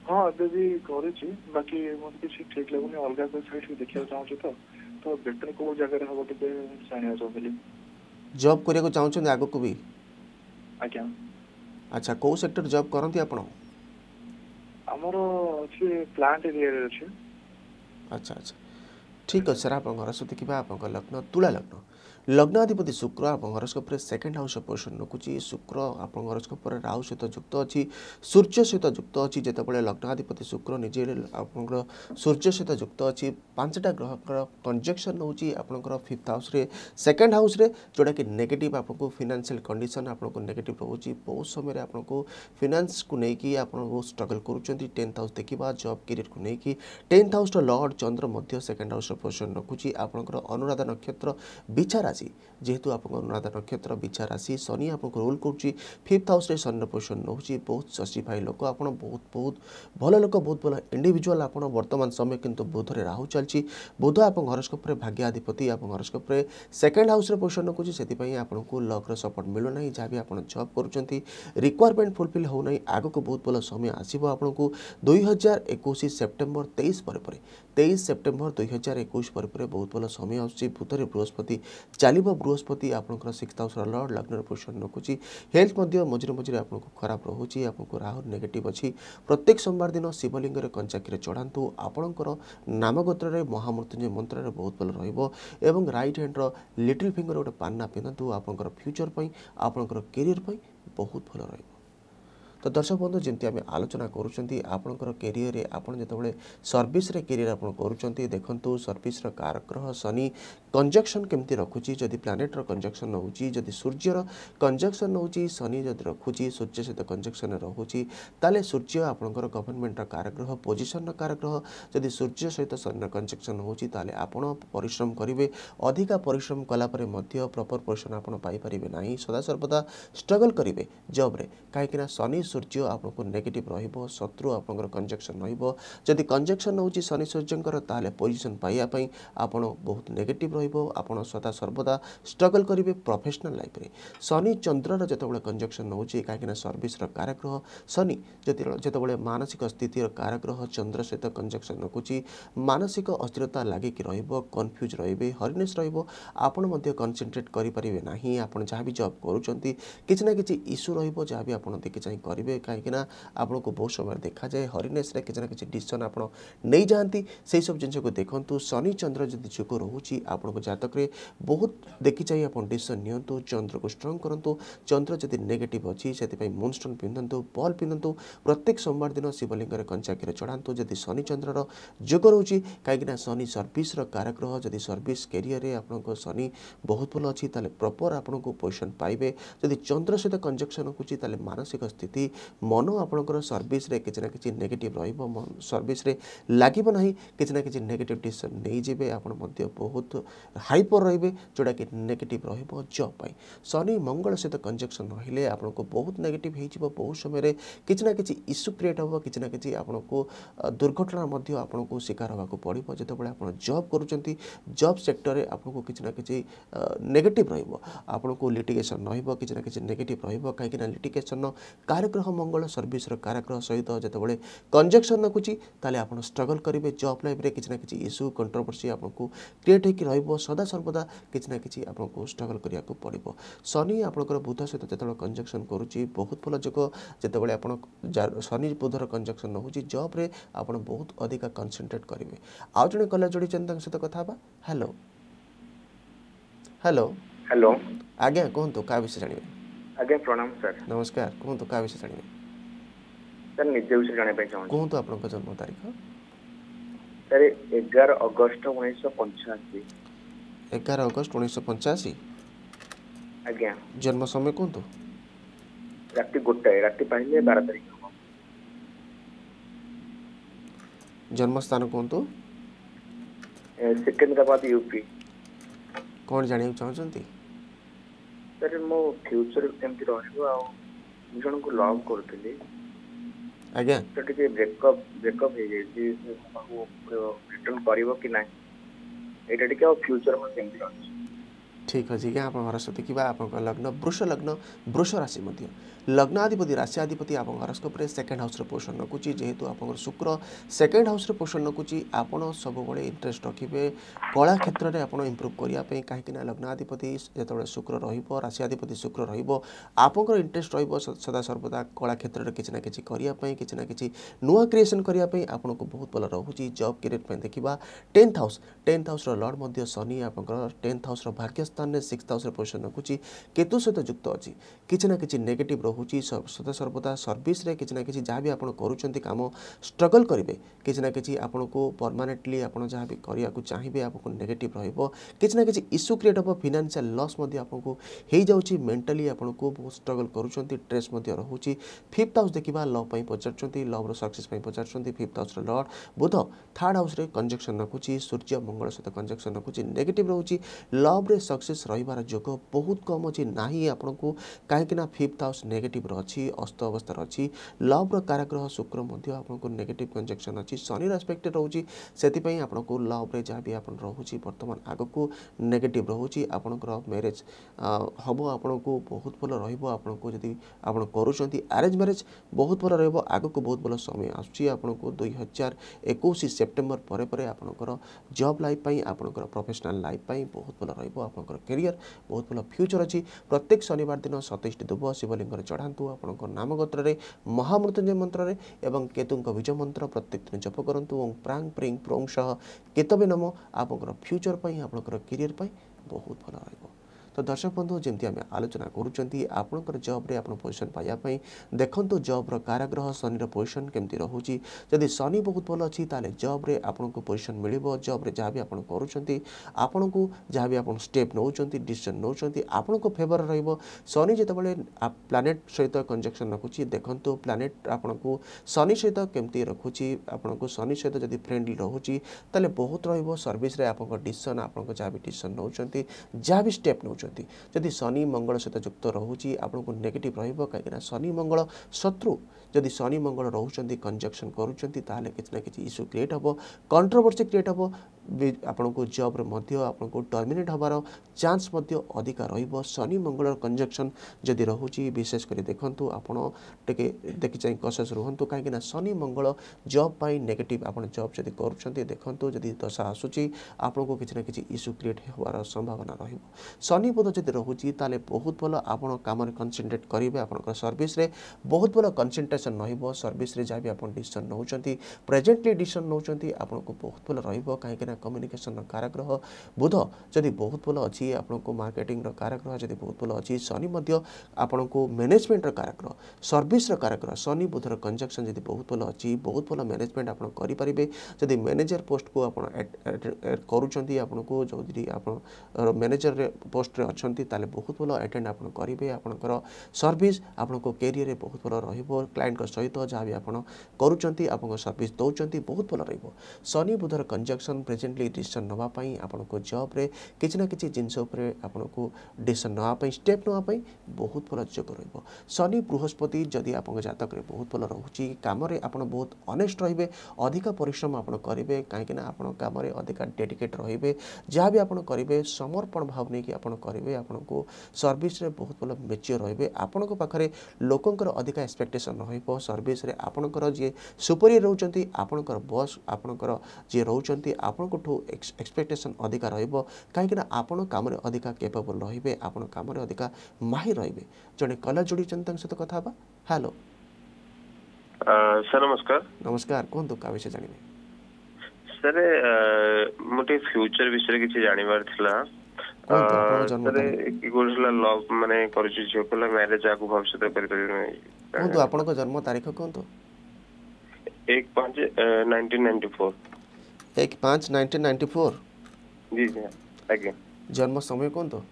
ହଁ ଏବେ ବି କରୁଛି ବାକି ମୋତେ କିଛି ଠିକ୍ ଲାଗୁନି ଅଲଗା କୋଉ ସାଇଟ୍ ଦେଖିବାକୁ ଚାହୁଁଛି ତ ତ ବେଟର୍ କୋଉ ଜାଗାରେ ହବ ଟିକେ ଜାଣିବାକୁ ଚାହୁଁଥିଲି ଜବ୍ କରିବାକୁ ଚାହୁଁଛନ୍ତି ଆଗକୁ ବି ଆଜ୍ଞା ଆଚ୍ଛା କୋଉ ସେକ୍ଟର ଜବ୍ କରନ୍ତି ଆପଣ ଆମର ଅଛି ପ୍ଲାଣ୍ଟ ଏରିଆରେ ଅଛି ଆଚ୍ଛା ଆଚ୍ଛା ଠିକ୍ ଅଛି ସାର୍ ଆପଣଙ୍କ ଘର ସେତିକି ବା ଆପଣଙ୍କ ଲଗ୍ନ ତୁଳା ଲଗ୍ନ ଲଗ୍ନାଧିପତି ଶୁକ୍ର ଆପଣଙ୍କ ହରସ୍କୋପରେ ସେକେଣ୍ଡ ହାଉସ୍ ଅପୋଜିସନ୍ ରଖୁଛି ଶୁକ୍ର ଆପଣଙ୍କ ହରସ୍କୋପରେ ରାହୁ ସହିତ ଯୁକ୍ତ ଅଛି ସୂର୍ଯ୍ୟ ସହିତ ଯୁକ୍ତ ଅଛି ଯେତେବେଳେ ଲଗ୍ନାଧିପତି ଶୁକ୍ର ନିଜେ ଆପଣଙ୍କର ସୂର୍ଯ୍ୟ ସହିତ ଯୁକ୍ତ ଅଛି ପାଞ୍ଚଟା ଗ୍ରହଙ୍କର କଞ୍ଜକ୍ସନ୍ ହେଉଛି ଆପଣଙ୍କର ଫିଫ୍ଥ ହାଉସ୍ରେ ସେକେଣ୍ଡ ହାଉସ୍ରେ ଯେଉଁଟାକି ନେଗେଟିଭ୍ ଆପଣଙ୍କୁ ଫିନାନ୍ସିଆଲ କଣ୍ଡିସନ୍ ଆପଣଙ୍କୁ ନେଗେଟିଭ୍ ରହୁଛି ବହୁତ ସମୟରେ ଆପଣଙ୍କୁ ଫିନାନ୍ସକୁ ନେଇକି ଆପଣଙ୍କୁ ଷ୍ଟ୍ରଗଲ୍ କରୁଛନ୍ତି ଟେନ୍ଥ ହାଉସ୍ ଦେଖିବା ଜବ୍ କ୍ୟାରିୟରକୁ ନେଇକି ଟେନ୍ଥ ହାଉସ୍ର ଲର୍ଡ଼ ଚନ୍ଦ୍ର ମଧ୍ୟ ସେକେଣ୍ଡ ହାଉସ୍ର ପୋଜିସନ୍ ରଖୁଛି ଆପଣଙ୍କର ଅନୁରାଧା ନକ୍ଷତ୍ର ବିଚାରା ରାଶି ଯେହେତୁ ଆପଣଙ୍କ ଅନୁରାଧା ନକ୍ଷତ୍ର ବିଛା ରାଶି ଶନି ଆପଣଙ୍କୁ ରୋଲ୍ କରୁଛି ଫିଫ୍ଥ ହାଉସ୍ରେ ଶନିର ପୋଜିସନ୍ ନେଉଛି ବହୁତ ସସିଫାଇ ଲୋକ ଆପଣ ବହୁତ ବହୁତ ଭଲ ଲୋକ ବହୁତ ଭଲ ଇଣ୍ଡିଭିଜୁଆଲ୍ ଆପଣ ବର୍ତ୍ତମାନ ସମୟ କିନ୍ତୁ ବୁଧରେ ରାହୁ ଚାଲିଛି ବୁଧ ଆପଣଙ୍କ ହରସ୍କୋପରେ ଭାଗ୍ୟାଧିପତି ଆପଣଙ୍କ ହରସ୍କୋପରେ ସେକେଣ୍ଡ ହାଉସ୍ରେ ପୋଜିସନ୍ ରଖୁଛି ସେଥିପାଇଁ ଆପଣଙ୍କୁ ଲକ୍ର ସପୋର୍ଟ ମିଳୁନାହିଁ ଯାହା ବି ଆପଣ ଜବ୍ କରୁଛନ୍ତି ରିକ୍ୱାରମେଣ୍ଟ ଫୁଲଫିଲ୍ ହେଉନାହିଁ ଆଗକୁ ବହୁତ ଭଲ ସମୟ ଆସିବ ଆପଣଙ୍କୁ ଦୁଇ ହଜାର ଏକୋଇଶ ସେପ୍ଟେମ୍ବର ତେଇଶ ପରେ ପରେ তেইশ সেপ্টেম্বর দুই হাজার একুশ পরে পরে বহুত ভাল সময় আসুচি বুধরে বৃহস্পতি চালিব বৃহস্পতি আপনার সিক্স হাউস লর্ড লগ্নর পোষণ রখুচি হেলথ মঝিরে মঝিরে আপনার খারাপ রহুচি আপনার রাহু নেগেটিভ অছি প্রত্যেক সোমবার দিন শিবলিঙ্গের কঞ্চাক্ষীরে চড়ান্তু আপনার নামগোত্রের মহামৃত্যুঞ্জয় মন্ত্রের বহুত ভাল রহব এবং রাইট হ্যান্ডর লিটিল ফিঙ্গর গোটে পান্না পিঁধু আপনার ফ্ୟୁଚର୍ ପାଇଁ ଆପଣଙ୍କର କ୍ୟାରିୟର୍ ପାଇଁ ବହୁତ ଭଲ ରହିବ তো দর্শক বন্ধু যেমনি আমি আলোচনা করছেন আপনার কেরিয়রে আপনার যেতবে সর্ভিসরে কেরিয়র আপনার করছেন দেখুন সর্ভিসর কারগ্রহ শনি কঞ্জকশন কমিটি রাখুছি যদি প্লানেটর কঞ্জকশন নেଉଛି যদি সূর্যর কঞ্জকশন নেଉଛି শনি যদি রাখুছি সূর্য সহ কঞ্জকশন রহুছি তাহলে সূর্য আপনার গভর্নমেন্টর কারগ্রহ পজিশনর কারগ্রহ যদি সূর্য সহ শনির কঞ্জকশন ହେଉଛି তাহলে আপনার পরিশ্রম করবে ଅଧିକା ପରିଶ୍ରମ କଲାପରେ ମଧ୍ୟ ପ୍ରପର୍ ପୋଜିସନ୍ ଆପଣ ପାଇପାରିବେ ନାହିଁ ସଦାସର୍ବଦା ଷ୍ଟ୍ରଗଲ୍ କରିବେ ଜବ୍ରେ କାହିଁକିନା ଶନି सूर्य आपूर्म नेगेटिभ रहेछ शत्रु आपजकसन रहेछ जिम्मि कन्जक्सन सूर्यको तले पोजिसन पाएको आप बहुत नेगेटिभ रहेको आप सदा सर्वदा स्ट्रगल गरे प्रफेसन लप्रे शनिच्र र त्यो कन्जक्सन नहुँछ काहीँक सर्भिस र शनि जति काग्रह मानसिक स्थिति र काग्रह चन्द्र सहित कन्जक्सन रकु मानसिक अस्थिरता लगिकि र कफ्युज रहे हरिनस र आन्सेन्ट्रेट गरिपारे नै आब्जा कि इस्यु रहेको जहाँबि आएको चाहिँ କରିବେ କାହିଁକିନା ଆପଣଙ୍କୁ ବହୁତ ସମୟ ଦେଖାଯାଏ ହରିନେସ୍ରେ କିଛି ନା କିଛି ଡିସିସନ୍ ଆପଣ ନେଇଯାଆନ୍ତି ସେହିସବୁ ଜିନିଷକୁ ଦେଖନ୍ତୁ ଶନି ଚନ୍ଦ୍ର ଯଦି ଯୋଗ ରହୁଛି ଆପଣଙ୍କ ଜାତକରେ ବହୁତ ଦେଖିଚାହି ଆପଣ ଡିସିସନ୍ ନିଅନ୍ତୁ ଚନ୍ଦ୍ରକୁ ଷ୍ଟ୍ରଙ୍ଗ କରନ୍ତୁ ଚନ୍ଦ୍ର ଯଦି ନେଗେଟିଭ୍ ଅଛି ସେଥିପାଇଁ ମୁନ୍ ଷ୍ଟୋନ୍ ପିନ୍ଧନ୍ତୁ ବଲ୍ ପିନ୍ଧନ୍ତୁ ପ୍ରତ୍ୟେକ ସୋମବାର ଦିନ ଶିବଲିଙ୍ଗରେ କଞ୍ଚାକ୍ଷୀର ଚଢ଼ାନ୍ତୁ ଯଦି ଶନି ଚନ୍ଦ୍ରର ଯୋଗ ରହୁଛି କାହିଁକିନା ଶନି ସର୍ଭିସ୍ର କାରଗ୍ରହ ଯଦି ସର୍ଭିସ୍ କ୍ୟାରିୟରରେ ଆପଣଙ୍କ ଶନି ବହୁତ ଭଲ ଅଛି ତାହେଲେ ପ୍ରପର୍ ଆପଣଙ୍କୁ ପୋଜିସନ୍ ପାଇବେ ଯଦି ଚନ୍ଦ୍ର ସହିତ କଞ୍ଜକ୍ସନ୍ ରଖୁଛି ତାହେଲେ ମାନସିକ ସ୍ଥିତି ମନ ଆପଣଙ୍କର ସର୍ଭିସରେ କିଛି ନା କିଛି ନେଗେଟିଭ୍ ରହିବ ସର୍ଭିସରେ ଲାଗିବ ନାହିଁ କିଛି ନା କିଛି ନେଗେଟିଭ୍ ଡିସିସନ୍ ନେଇଯିବେ ଆପଣ ମଧ୍ୟ ବହୁତ ହାଇପର୍ ରହିବେ ଯେଉଁଟାକି ନେଗେଟିଭ୍ ରହିବ ଜବ୍ ପାଇଁ ଶନି ମଙ୍ଗଳ ସହିତ କଞ୍ଜକ୍ସନ୍ ରହିଲେ ଆପଣଙ୍କୁ ବହୁତ ନେଗେଟିଭ୍ ହେଇଯିବ ବହୁତ ସମୟରେ କିଛି ନା କିଛି ଇସ୍ୟୁ କ୍ରିଏଟ୍ ହେବ କିଛି ନା କିଛି ଆପଣଙ୍କୁ ଦୁର୍ଘଟଣା ମଧ୍ୟ ଆପଣଙ୍କୁ ଶିକାର ହେବାକୁ ପଡ଼ିବ ଯେତେବେଳେ ଆପଣ ଜବ୍ କରୁଛନ୍ତି ଜବ୍ ସେକ୍ଟରରେ ଆପଣଙ୍କୁ କିଛି ନା କିଛି ନେଗେଟିଭ୍ ରହିବ ଆପଣଙ୍କୁ ଲିଟିଗେସନ୍ ରହିବ କିଛି ନା କିଛି ନେଗେଟିଭ୍ ରହିବ କାହିଁକିନା ଲିଟିଗେସନ୍ର କାରଗ୍ରହ ଗ୍ରହ ମଙ୍ଗଳ ସର୍ଭିସର କାରାଗ୍ରହ ସହିତ ଯେତେବେଳେ କଞ୍ଜକ୍ସନ୍ ରଖୁଛି ତାହେଲେ ଆପଣ ଷ୍ଟ୍ରଗଲ୍ କରିବେ ଜବ୍ ଲାଇଫ୍ରେ କିଛି ନା କିଛି ଇସ୍ୟୁ କଣ୍ଟ୍ରୋଭର୍ସି ଆପଣଙ୍କୁ କ୍ରିଏଟ୍ ହୋଇକି ରହିବ ସଦାସର୍ବଦା କିଛି ନା କିଛି ଆପଣଙ୍କୁ ଷ୍ଟ୍ରଗଲ୍ କରିବାକୁ ପଡ଼ିବ ଶନି ଆପଣଙ୍କର ବୁଧ ସହିତ ଯେତେବେଳେ କଞ୍ଜକ୍ସନ୍ କରୁଛି ବହୁତ ଭଲ ଯୋଗ ଯେତେବେଳେ ଆପଣ ଶନି ବୁଧର କଞ୍ଜକ୍ସନ୍ ରହୁଛି ଜବ୍ରେ ଆପଣ ବହୁତ ଅଧିକା କନସେନ୍ଟ୍ରେଟ୍ କରିବେ ଆଉ ଜଣେ କଲେଜ ଯୋଡ଼ିଛନ୍ତି ତାଙ୍କ ସହିତ କଥା ହେବା ହ୍ୟାଲୋ ହ୍ୟାଲୋ ହ୍ୟାଲୋ ଆଜ୍ଞା କୁହନ୍ତୁ କାହା ବିଷୟରେ ଜାଣିବେ ଆଜ୍ଞା ପ୍ରଣାମ ସାର୍ ନମସ୍କାର କୁହନ୍ତୁ କାହା ବିଷୟ ଜାଣିବେ ସାର୍ ନିଜ ବିଷୟ ଜାଣିବା ପାଇଁ ଚାହୁଁଛି କୁହନ୍ତୁ ଆପଣଙ୍କ ଜନ୍ମ ତାରିଖ ସାର୍ ଏଗାର ଅଗଷ୍ଟ ଉଣେଇଶହ ପଞ୍ଚାଅଶୀ ଏଗାର ଅଗଷ୍ଟ ଉଣେଇଶହ ପଞ୍ଚାଅଶୀ ଆଜ୍ଞା ଜନ୍ମ ସମୟ କୁହନ୍ତୁ ରାତି ଗୋଟାଏ ରାତି ପାହିଲେ ବାର ତାରିଖ ହେବ ଜନ୍ମସ୍ଥାନ କୁହନ୍ତୁ ସେକେନ୍ଦ୍ରାବାଦ ୟୁପି କ'ଣ ଜାଣିବାକୁ ଚାହୁଁଛନ୍ତି ସାର୍ ମୋ ଫ୍ୟୁଚର୍ କେମିତି ରହିବ ଆଉ ମୁଁ ଜଣଙ୍କୁ ଲଭ୍ କରୁଥିଲି ଆଜ୍ଞା ତ ଟିକେ ବ୍ରେକଅପ୍ ବ୍ରେକଅପ୍ ହେଇଯାଇଛି ତାକୁ ରିଟର୍ନ କରିବ କି ନାହିଁ ଏଇଟା ଟିକେ ଆଉ ଫ୍ୟୁଚର୍ ମୋର କେମିତି ରହିଛି ठीक আছে क्या आप देखा आप लग्न वृष लग्न वृष राशि लग्नाधिपति राशिधिपति आप हरस्कोप सेकेंड हाउस पोषण रखुच्छी जेहेतु आप शुक्र सेकेंड हाउस पोषण रखुच्छी आप सब इंटरेस्ट रखिए कला क्षेत्र में आप इम्प्रुव करने कहीं लग्नाधिपति जो शुक्र रशियाधिपति शुक्र रपर इंटरेस्ट रदा सर्वदा कला क्षेत्र में किसी ना किसी करने किसी ना कि नुआ क्रिएसन करने आपको बहुत भल रोचे जब कैरियर देखा tenth house tenth house lord शनि आप टेन्थ हाउस भाग्य ସ୍ଥାନରେ ସିକ୍ସ ହାଉସ୍ରେ ପୋଜିସନ୍ ରଖୁଛି କେତୁ ସହିତ ଯୁକ୍ତ ଅଛି କିଛି ନା କିଛି ନେଗେଟିଭ୍ ରହୁଛି ସଦାସର୍ବଦା ସର୍ଭିସରେ କିଛି ନା କିଛି ଯାହା ବି ଆପଣ କରୁଛନ୍ତି କାମ ଷ୍ଟ୍ରଗଲ୍ କରିବେ କିଛି ନା କିଛି ଆପଣଙ୍କୁ ପର୍ମାନେଣ୍ଟଲି ଆପଣ ଯାହା ବି କରିବାକୁ ଚାହିଁବେ ଆପଣଙ୍କୁ ନେଗେଟିଭ୍ ରହିବ କିଛି ନା କିଛି ଇସ୍ୟୁ କ୍ରିଏଟ୍ ହେବ ଫିନାନ୍ସିଆଲ୍ ଲସ୍ ମଧ୍ୟ ଆପଣଙ୍କୁ ହୋଇଯାଉଛି ମେଣ୍ଟାଲି ଆପଣଙ୍କୁ ବହୁତ ଷ୍ଟ୍ରଗଲ୍ କରୁଛନ୍ତି ଟ୍ରେସ୍ ମଧ୍ୟ ରହୁଛି ଫିଫ୍ଥ ହାଉସ୍ ଦେଖିବା ଲଭ୍ ପାଇଁ ପଚାରୁଛନ୍ତି ଲଭ୍ର ସକ୍ସେସ୍ ପାଇଁ ପଚାରୁଛନ୍ତି ଫିଫ୍ଥ ହାଉସ୍ର ଲର୍ଡ଼ ବୁଧ ଥାର୍ଡ଼ ହାଉସ୍ରେ କଞ୍ଜକ୍ସନ୍ ରଖୁଛି ସୂର୍ଯ୍ୟ ମଙ୍ଗଳ ସହିତ କଞ୍ଜକ୍ସନ୍ ରଖୁଛି ନେଗେଟିଭ୍ ରହୁଛି ଲଭ୍ରେ ସକ୍ସେସ୍ सक्सेस रहार जोग बहुत कम अच्छे ना आपको कहीं फिफ्थ हाउस नेगेटिव अच्छी अस्त अवस्था अच्छी लव्र काराग्रह शुक्र आपको नेगेटिव कंजक्शन अच्छी शनि आस्पेक्ट रोचे से आपको लव्रे जहाँ भी आप रोचे बर्तमान आग को नेगेटिव रोचे आपण मेरेज हम आपको बहुत भल रपको आप आरेज म्यारेज बहुत भल रगक बहुत भल समय आसको हजार एक सेप्टेम्बर पर आपणकर जब लाइफ आपणकर प्रोफेसनाल लाइफ बहुत भल रहा আপনার কেরিয়ার ବହୁତ ଭଲ ଫ୍ୟୁଚର୍ ଅଛି ପ୍ରତ୍ୟେକ ଶନିବାର ଦିନ ସତେଇଶଟି ଦୁବ ଶିବଲିଙ୍ଗରେ ଚଢ଼ାନ୍ତୁ ଆପଣଙ୍କ ନାମଗୋତ୍ରରେ ମହାମୃତ୍ୟୁଞ୍ଜୟ ମନ୍ତ୍ରରେ ଏବଂ କେତୁଙ୍କ ବୀଜ ମନ୍ତ୍ର ପ୍ରତ୍ୟେକ ଦିନ ଜପ କରନ୍ତୁ ଏବଂ ପ୍ରାଙ୍ଗ ପ୍ରିଙ୍ଗ ପ୍ରୋଙ୍ଗ ସହ କେତବେ ନମ ଆପଣଙ୍କର ଫ୍ୟୁଚର୍ ପାଇଁ ଆପଣଙ୍କର କେରିୟର୍ ପାଇଁ ବହୁତ ଭଲ ରହିବ ତ ଦର୍ଶକ ବନ୍ଧୁ ଯେମିତି ଆମେ ଆଲୋଚନା କରୁଛନ୍ତି ଆପଣଙ୍କର ଜବ୍ରେ ଆପଣ ପୋଜିସନ୍ ପାଇବା ପାଇଁ ଦେଖନ୍ତୁ ଜବ୍ର କାରାଗ୍ରହ ଶନିର ପୋଜିସନ୍ କେମିତି ରହୁଛି ଯଦି ଶନି ବହୁତ ଭଲ ଅଛି ତାହେଲେ ଜବ୍ରେ ଆପଣଙ୍କୁ ପୋଜିସନ୍ ମିଳିବ ଜବ୍ରେ ଯାହା ବି ଆପଣ କରୁଛନ୍ତି ଆପଣଙ୍କୁ ଯାହା ବି ଆପଣ ଷ୍ଟେପ୍ ନେଉଛନ୍ତି ଡିସିସନ୍ ନେଉଛନ୍ତି ଆପଣଙ୍କ ଫେଭର୍ ରହିବ ଶନି ଯେତେବେଳେ ପ୍ଲାନେଟ୍ ସହିତ କଞ୍ଜକ୍ସନ୍ ରଖୁଛି ଦେଖନ୍ତୁ ପ୍ଲାନେଟ୍ ଆପଣଙ୍କୁ ଶନି ସହିତ କେମିତି ରଖୁଛି ଆପଣଙ୍କୁ ଶନି ସହିତ ଯଦି ଫ୍ରେଣ୍ଡଲି ରହୁଛି ତାହେଲେ ବହୁତ ରହିବ ସର୍ଭିସ୍ରେ ଆପଣଙ୍କ ଡିସିସନ୍ ଆପଣଙ୍କ ଯାହା ବି ଡିସିସନ୍ ନେଉଛନ୍ତି ଯାହା ବି ଷ୍ଟେପ୍ ନେଉଛନ୍ତି ରହୁଛନ୍ତି ଯଦି ଶନି ମଙ୍ଗଳ ସହିତ ଯୁକ୍ତ ରହୁଛି ଆପଣଙ୍କୁ ନେଗେଟିଭ୍ ରହିବ କାହିଁକିନା ଶନି ମଙ୍ଗଳ ଶତ୍ରୁ जदि शनि मंगल रोच कंजक्शन करुँचे किसी इश्यू क्रिएट हे कंट्रोभर्सी क्रिएट हे आपको जब्रे आपको टर्मिनेट हबार चान्स अधिक रनि मंगल कंजक्शन जदि रोच विशेषकर देखूँ आपे देखि चाहे कसेस रुहतु कहीं शनि मंगल जब नेगेटिव आप जब जब कर देखो जदि दशा आसूँ आपको किसी ना किसी इश्यू क्रिएट हबार संभावना रनि बुध जब रोचे बहुत भल आप कम कनसेट्रेट करेंगे आप सर्विस बहुत भल कनसेट्रेस ଡିସିସନ୍ ରହିବ ସର୍ଭିସରେ ଯାହା ବି ଆପଣ ଡିସିସନ୍ ନେଉଛନ୍ତି ପ୍ରେଜେଣ୍ଟଲି ଡିସିସନ୍ ନେଉଛନ୍ତି ଆପଣଙ୍କୁ ବହୁତ ଭଲ ରହିବ କାହିଁକିନା କମ୍ୟୁନିକେସନ୍ର କାରାଗ୍ରହ ବୁଧ ଯଦି ବହୁତ ଭଲ ଅଛି ଆପଣଙ୍କୁ ମାର୍କେଟିଂର କାରାଗ୍ରହ ଯଦି ବହୁତ ଭଲ ଅଛି ଶନି ମଧ୍ୟ ଆପଣଙ୍କୁ ମ୍ୟାନେଜମେଣ୍ଟର କାରାଗ୍ରହ ସର୍ଭିସର କାରାଗ୍ରହ ଶନି ବୁଧର କଞ୍ଜକ୍ସନ୍ ଯଦି ବହୁତ ଭଲ ଅଛି ବହୁତ ଭଲ ମ୍ୟାନେଜମେଣ୍ଟ ଆପଣ କରିପାରିବେ ଯଦି ମ୍ୟାନେଜର ପୋଷ୍ଟକୁ ଆପଣ କରୁଛନ୍ତି ଆପଣଙ୍କୁ ଯେଉଁଠି ଆପଣ ମ୍ୟାନେଜର ପୋଷ୍ଟରେ ଅଛନ୍ତି ତାହେଲେ ବହୁତ ଭଲ ଆଟେଣ୍ଡ ଆପଣ କରିବେ ଆପଣଙ୍କର ସର୍ଭିସ୍ ଆପଣଙ୍କ କ୍ୟାରିୟରରେ ବହୁତ ଭଲ ରହିବ କ୍ଲାଏଣ୍ଟ ଗାଇଡ଼ଲାଇନ୍ଙ୍କ ସହିତ ଯାହା ବି ଆପଣ କରୁଛନ୍ତି ଆପଣଙ୍କ ସର୍ଭିସ୍ ଦେଉଛନ୍ତି ବହୁତ ଭଲ ରହିବ ଶନି ବୁଧର କଞ୍ଜକ୍ସନ୍ ପ୍ରେଜେଣ୍ଟଲି ଡିସିସନ୍ ନେବା ପାଇଁ ଆପଣଙ୍କ ଜବ୍ରେ କିଛି ନା କିଛି ଜିନିଷ ଉପରେ ଆପଣଙ୍କୁ ଡିସିସନ୍ ନେବା ପାଇଁ ଷ୍ଟେପ୍ ନେବା ପାଇଁ ବହୁତ ଭଲ ଯୋଗ ରହିବ ଶନି ବୃହସ୍ପତି ଯଦି ଆପଣଙ୍କ ଜାତକରେ ବହୁତ ଭଲ ରହୁଛି କାମରେ ଆପଣ ବହୁତ ଅନେଷ୍ଟ ରହିବେ ଅଧିକା ପରିଶ୍ରମ ଆପଣ କରିବେ କାହିଁକିନା ଆପଣ କାମରେ ଅଧିକା ଡେଡିକେଟ୍ ରହିବେ ଯାହା ବି ଆପଣ କରିବେ ସମର୍ପଣ ଭାବ ନେଇକି ଆପଣ କରିବେ ଆପଣଙ୍କୁ ସର୍ଭିସ୍ରେ ବହୁତ ଭଲ ମେଚ୍ୟୋର୍ ରହିବେ ଆପଣଙ୍କ ପାଖରେ ଲୋକଙ୍କର ଅଧିକା ଏକ୍ସପେକ୍ଟେସନ୍ ରହିବ ରହିବ ସର୍ଭିସରେ ଆପଣଙ୍କର ଯିଏ ସୁପରିୟର୍ ରହୁଛନ୍ତି ଆପଣଙ୍କର ବସ୍ ଆପଣଙ୍କର ଯିଏ ରହୁଛନ୍ତି ଆପଣଙ୍କଠୁ ଏକ୍ସପେକ୍ଟେସନ୍ ଅଧିକା ରହିବ କାହିଁକିନା ଆପଣ କାମରେ ଅଧିକା କେପେବଲ୍ ରହିବେ ଆପଣ କାମରେ ଅଧିକା ମାହି ରହିବେ ଜଣେ କଲର୍ ଯୋଡ଼ିଛନ୍ତି ତାଙ୍କ ସହିତ କଥା ହେବା ହ୍ୟାଲୋ ସାର୍ ନମସ୍କାର ନମସ୍କାର କୁହନ୍ତୁ କା ବିଷୟ ଜାଣିବେ ସାର୍ ମୁଁ ଟିକେ ଫ୍ୟୁଚର ବିଷୟରେ କିଛି ଜାଣିବାର ଥିଲା କଣ ତ ଆପଣ एक पाँच नाइनटीन जी जी आज्ञा जन्म समय कौन तो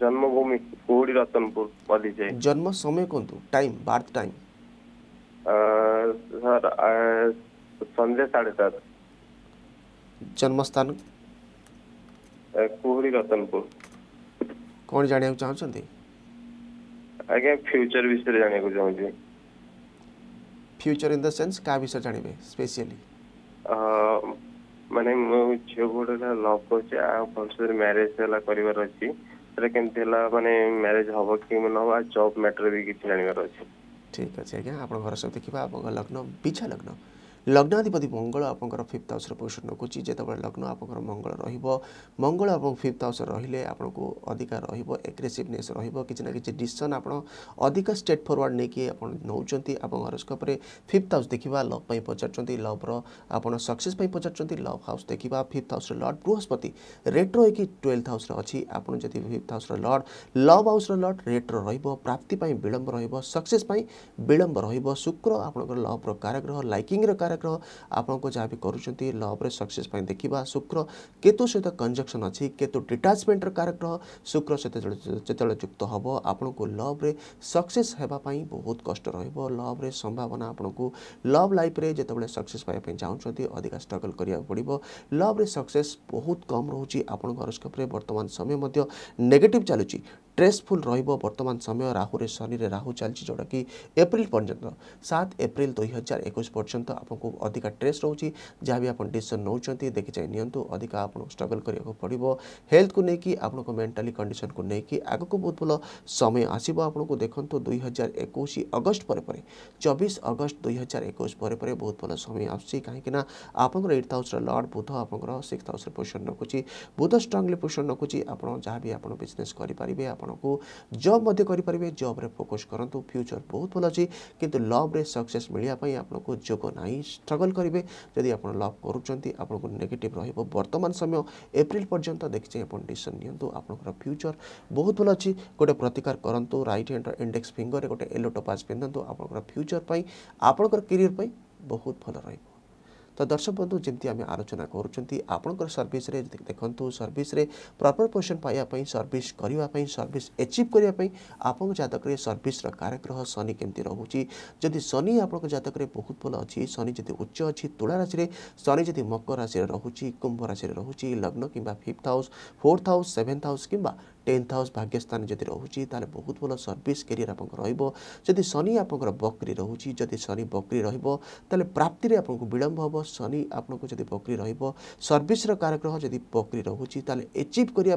जन्मभूमि कोड़ी रतनपुर पलिजाई जन्म समय कौन तो time birth time sir Sanjay साढ़े जन्म स्थान କୁହୁରୀ ରତନପୁର କ'ଣ ଜାଣିବାକୁ ଚାହୁଁଛନ୍ତି ଆଜ୍ଞା ଫ୍ୟୁଚର ବିଷୟରେ ଜାଣିବାକୁ ଚାହୁଁଛି ଫ୍ୟୁଚର ଇନ୍ ଦ ସେନ୍ସ କାହା ବିଷୟରେ ଜାଣିବେ ସ୍ପେସିଆଲି ମାନେ ମୋ ଝିଅ ଗୋଟେ ଲଭ୍ କରୁଛି ଆଉ ଭଲସେ ମ୍ୟାରେଜ ହେଲା କରିବାର ଅଛି ସେଟା କେମିତି ହେଲା ମାନେ ମ୍ୟାରେଜ ହବ କି ନ ହବ ଆଉ ଜବ୍ ମ୍ୟାଟର ବି କିଛି ଜାଣିବାର ଅଛି ଠିକ୍ ଅଛି ଆଜ୍ଞା ଆପଣ ଘର ସହ ଦେଖିବା ଆପଣଙ୍କ ଲଗ୍ନ ବିଛା ଲଗ୍ନ लग्नाधिपति मंगल आप फिफ्थ हाउस पोजिशन रखुच जितेबाला लग्न आपंकर मंगल रंगल आप फिफ्थ हाउस रे आपको अधिका रग्रेसीवनेस रिना कि डिसीजन आप अधिक स्टेट फरवर्ड नहीं नौकरी आप हरोस्कोप फिफ्थ हाउस देखा लव पचार लव्र आप सक्सेस पचार लव हाउस देखा फिफ्थ हाउस लर्ड बृहस्पति रेट्रो हो ट्वेल्थ हाउस अच्छी आपड़ fifth house lord love house lord retro राप्ति विलंब रक्से विलंब रुक्र आप लव्र काराग्रह लाइकिंग ଏଗାର ଗ୍ରହ ଆପଣଙ୍କୁ ଯାହା ବି କରୁଛନ୍ତି ଲଭ୍ରେ ସକ୍ସେସ୍ ପାଇଁ ଦେଖିବା ଶୁକ୍ର କେତୁ ସହିତ କଞ୍ଜକ୍ସନ୍ ଅଛି କେତୁ ଡିଟାଚମେଣ୍ଟର କାର ଗ୍ରହ ଶୁକ୍ର ସହିତ ଯେତେବେଳେ ଯୁକ୍ତ ହେବ ଆପଣଙ୍କୁ ଲଭ୍ରେ ସକ୍ସେସ୍ ହେବା ପାଇଁ ବହୁତ କଷ୍ଟ ରହିବ ଲଭ୍ରେ ସମ୍ଭାବନା ଆପଣଙ୍କୁ ଲଭ୍ ଲାଇଫ୍ରେ ଯେତେବେଳେ ସକ୍ସେସ୍ ପାଇବା ପାଇଁ ଚାହୁଁଛନ୍ତି ଅଧିକା ଷ୍ଟ୍ରଗଲ୍ କରିବାକୁ ପଡ଼ିବ ଲଭ୍ରେ ସକ୍ସେସ୍ ବହୁତ କମ୍ ରହୁଛି ଆପଣଙ୍କ ହରସ୍କୋପ୍ରେ ବର୍ତ୍ତମାନ ସମୟ ମଧ୍ୟ ନେଗେଟିଭ୍ ଚାଲୁଛି ଷ୍ଟ୍ରେସଫୁଲ୍ ରହିବ ବର୍ତ୍ତମାନ ସମୟ ରାହୁରେ ଶନିରେ ରାହୁ ଚାଲିଛି ଯେଉଁଟାକି ଏପ୍ରିଲ ପର୍ଯ୍ୟନ୍ତ ସାତ ଏପ୍ରିଲ ଦୁଇ ହଜାର ଏକୋଇଶ ପର୍ଯ୍ୟନ୍ତ ଆପଣଙ୍କୁ ଅଧିକା ଷ୍ଟ୍ରେସ୍ ରହୁଛି ଯାହା ବି ଆପଣ ଡିସିସନ୍ ନେଉଛନ୍ତି ଦେଖିଚାଇ ନିଅନ୍ତୁ ଅଧିକା ଆପଣଙ୍କୁ ଷ୍ଟ୍ରଗଲ୍ କରିବାକୁ ପଡ଼ିବ ହେଲ୍ଥକୁ ନେଇକି ଆପଣଙ୍କ ମେଣ୍ଟାଲି କଣ୍ଡିସନକୁ ନେଇକି ଆଗକୁ ବହୁତ ଭଲ ସମୟ ଆସିବ ଆପଣଙ୍କୁ ଦେଖନ୍ତୁ ଦୁଇ ହଜାର ଏକୋଇଶ ଅଗଷ୍ଟ ପରେ ପରେ ଚବିଶ ଅଗଷ୍ଟ ଦୁଇ ହଜାର ଏକୋଇଶ ପରେ ପରେ ବହୁତ ଭଲ ସମୟ ଆସୁଛି କାହିଁକିନା ଆପଣଙ୍କର ଏଇଟ୍ ହାଉସ୍ର ଲର୍ଡ଼ ବୁଧ ଆପଣଙ୍କର ସିକ୍ସ ହାଉସ୍ରେ ପୋଜିସନ୍ ରଖୁଛି ବୁଧ ଷ୍ଟ୍ରଙ୍ଗଲି ପୋଜିସନ୍ ରଖୁଛି ଆପଣ ଯାହା ବି ଆପଣ ବିଜନେସ୍ କରିପାରିବେ ଆପଣ ଆପଣଙ୍କୁ ଜବ୍ ମଧ୍ୟ କରିପାରିବେ ଜବ୍ରେ ଫୋକସ୍ କରନ୍ତୁ ଫ୍ୟୁଚର୍ ବହୁତ ଭଲ ଅଛି କିନ୍ତୁ ଲଭ୍ରେ ସକ୍ସେସ୍ ମିଳିବା ପାଇଁ ଆପଣଙ୍କୁ ଯୋଗ ନାହିଁ ଷ୍ଟ୍ରଗଲ୍ କରିବେ ଯଦି ଆପଣ ଲଭ୍ କରୁଛନ୍ତି ଆପଣଙ୍କୁ ନେଗେଟିଭ୍ ରହିବ ବର୍ତ୍ତମାନ ସମୟ ଏପ୍ରିଲ ପର୍ଯ୍ୟନ୍ତ ଦେଖିଛି ଆପଣ ଡିସିସନ୍ ନିଅନ୍ତୁ ଆପଣଙ୍କର ଫ୍ୟୁଚର୍ ବହୁତ ଭଲ ଅଛି ଗୋଟେ ପ୍ରତିକାର କରନ୍ତୁ ରାଇଟ୍ ହ୍ୟାଣ୍ଡର ଇଣ୍ଡେକ୍ସ ଫିଙ୍ଗରରେ ଗୋଟେ ୟେଲୋ ଟପାଜ୍ ପିନ୍ଧନ୍ତୁ ଆପଣଙ୍କର ଫ୍ୟୁଚର୍ ପାଇଁ ଆପଣଙ୍କର କ୍ୟାରିୟର୍ ପାଇଁ ବହୁତ ଭଲ ରହିବ তো দর্শক বন্ধু যেমনি আমি আলোচনা করছি আপনার সর্ভিসে দেখুন সর্ভিসে প্রপর পোজিশন পাইবাই সর্ভিস করা সর্ভিস এচিভ করা আপনার জাতকরে সর্ভিসর কারগ্রহ শনি কেমতি রয়েছে যদি শনি আপনার জাতকরে বহুত ভাল অছি শনি যদি উচ্চ অছি তুলা রাশি শনি যদি মকর রাশি রয়েছে কুম্ভ রাশি রয়েছে লগ্ন কিংবা fifth house fourth house seventh house কিংবা টেন্থ হাউস ভাগ্যস্থান যদি রয়েছে তাহলে বহুত ভালো সর্ভিস কেরিয়ার আপনার রহব যদি শনি আপনার বক্রি রয়েছে যদি শনি বক্রি রহব তাহলে প্রাপ্তিরে আপনার বিলম্ব হব শনি আপনার যদি বক্রি রহব সর্ভিসর কারগ্রহ যদি বক্রি রয়েছে তাহলে এচিভ করা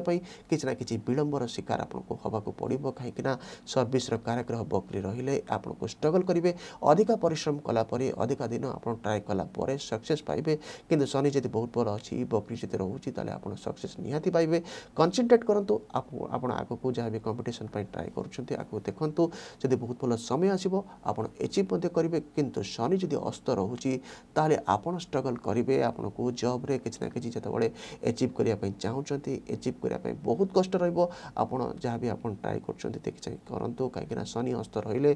কিছু না কিছু বিলম্বর শিকার আপনার হওয়া পড়ব কিনা সর্ভিসর কারগ্রহ বক্রি রহলে আপনার স্ট্রগল করবে অধিকা পরিশ্রম কলাপরে অধিকা দিন আপনার ট্রাই কলাপরে সকসেস পাইবে কিন্তু শনি যদি বহুত ভালো অছি বক্রি যদি রয়েছে তাহলে আপনার সকসেস নিহতি পাইবে কনসেনট্রেট করতু আপনার ଆପଣ ଆଗକୁ ଯାହା ବି କମ୍ପିଟିସନ୍ ପାଇଁ ଟ୍ରାଏ କରୁଛନ୍ତି ଆଗକୁ ଦେଖନ୍ତୁ ଯଦି ବହୁତ ଭଲ ସମୟ ଆସିବ ଆପଣ ଏଚିଭ୍ ମଧ୍ୟ କରିବେ କିନ୍ତୁ ଶନି ଯଦି ଅସ୍ତ ରହୁଛି ତାହେଲେ ଆପଣ ଷ୍ଟ୍ରଗଲ୍ କରିବେ ଆପଣଙ୍କୁ ଜବ୍ରେ କିଛି ନା କିଛି ଯେତେବେଳେ ଏଚିଭ୍ କରିବା ପାଇଁ ଚାହୁଁଛନ୍ତି ଏଚିଭ୍ କରିବା ପାଇଁ ବହୁତ କଷ୍ଟ ରହିବ ଆପଣ ଯାହା ବି ଆପଣ ଟ୍ରାଏ କରୁଛନ୍ତି ଦେଖି ଚାହିଁ କରନ୍ତୁ କାହିଁକିନା ଶନି ହସ୍ତ ରହିଲେ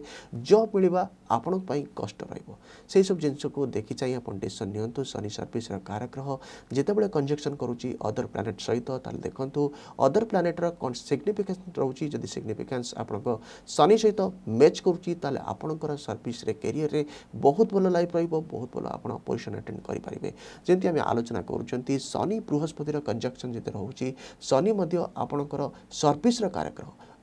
ଜବ୍ ମିଳିବା ଆପଣଙ୍କ ପାଇଁ କଷ୍ଟ ରହିବ ସେହିସବୁ ଜିନିଷକୁ ଦେଖି ଚାହିଁ ଆପଣ ଡିସିସନ୍ ନିଅନ୍ତୁ ଶନି ସର୍ଭିସ୍ର କାରଗ୍ରହ ଯେତେବେଳେ କଞ୍ଜେକ୍ସନ୍ କରୁଛି ଅଦର ପ୍ଲାନେଟ୍ ସହିତ ତାହେଲେ ଦେଖନ୍ତୁ ଅଦର ପ୍ଲାନେଟ୍ର କ'ଣ ସିଗ୍ନିଫିକାନ୍ସ ରହୁଛି ଯଦି ସିଗ୍ନିଫିକାନ୍ସ ଆପଣଙ୍କ ଶନି ସହିତ ମ୍ୟାଚ୍ କରୁଛି ତାହେଲେ ଆପଣଙ୍କର ସର୍ଭିସରେ କ୍ୟାରିୟରରେ ବହୁତ ଭଲ ଲାଇଫ୍ ରହିବ ବହୁତ ଭଲ ଆପଣ ପୋଜିସନ୍ ଆଟେଣ୍ଡ କରିପାରିବେ ଯେମିତି ଆମେ ଆଲୋଚନା କରୁଛନ୍ତି ଶନି ବୃହସ୍ପତିର କଞ୍ଜକ୍ସନ୍ ଯେତେ ରହୁଛି ଶନି ମଧ୍ୟ ଆପଣଙ୍କର ସର୍ଭିସର କାରକ